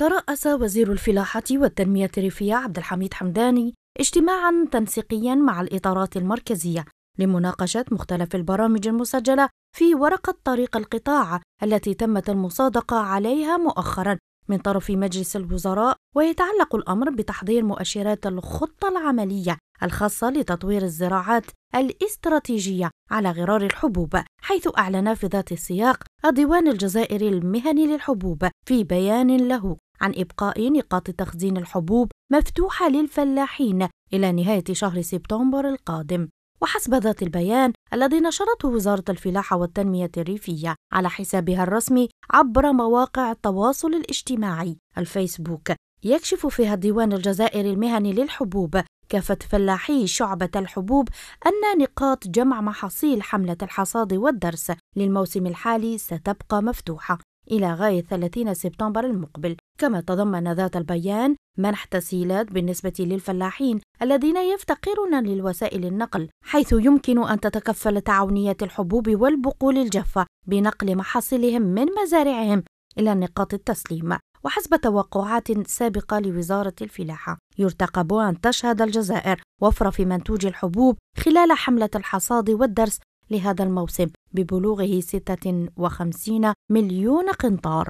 ترأس وزير الفلاحة والتنمية الريفية عبد الحميد حمداني اجتماعا تنسيقيا مع الإطارات المركزية لمناقشة مختلف البرامج المسجلة في ورقة طريق القطاع التي تمت المصادقة عليها مؤخرا من طرف مجلس الوزراء ويتعلق الأمر بتحضير مؤشرات الخطة العملية الخاصة لتطوير الزراعات الاستراتيجية على غرار الحبوب حيث أعلن في ذات السياق الديوان الجزائري المهني للحبوب في بيان له عن إبقاء نقاط تخزين الحبوب مفتوحة للفلاحين إلى نهاية شهر سبتمبر القادم وحسب ذات البيان الذي نشرته وزارة الفلاحة والتنمية الريفية على حسابها الرسمي عبر مواقع التواصل الاجتماعي الفيسبوك يكشف فيها الديوان الجزائري المهني للحبوب كافة فلاحي شعبة الحبوب أن نقاط جمع محاصيل حملة الحصاد والدرس للموسم الحالي ستبقى مفتوحة إلى غاية 30 سبتمبر المقبل كما تضمن ذات البيان منح تسهيلات بالنسبة للفلاحين الذين يفتقرون للوسائل النقل حيث يمكن أن تتكفل تعاونية الحبوب والبقول الجافة بنقل محاصيلهم من مزارعهم إلى نقاط التسليم وحسب توقعات سابقة لوزارة الفلاحة يرتقب أن تشهد الجزائر وفرة في منتوج الحبوب خلال حملة الحصاد والدرس لهذا الموسم ببلوغه 56 مليون قنطار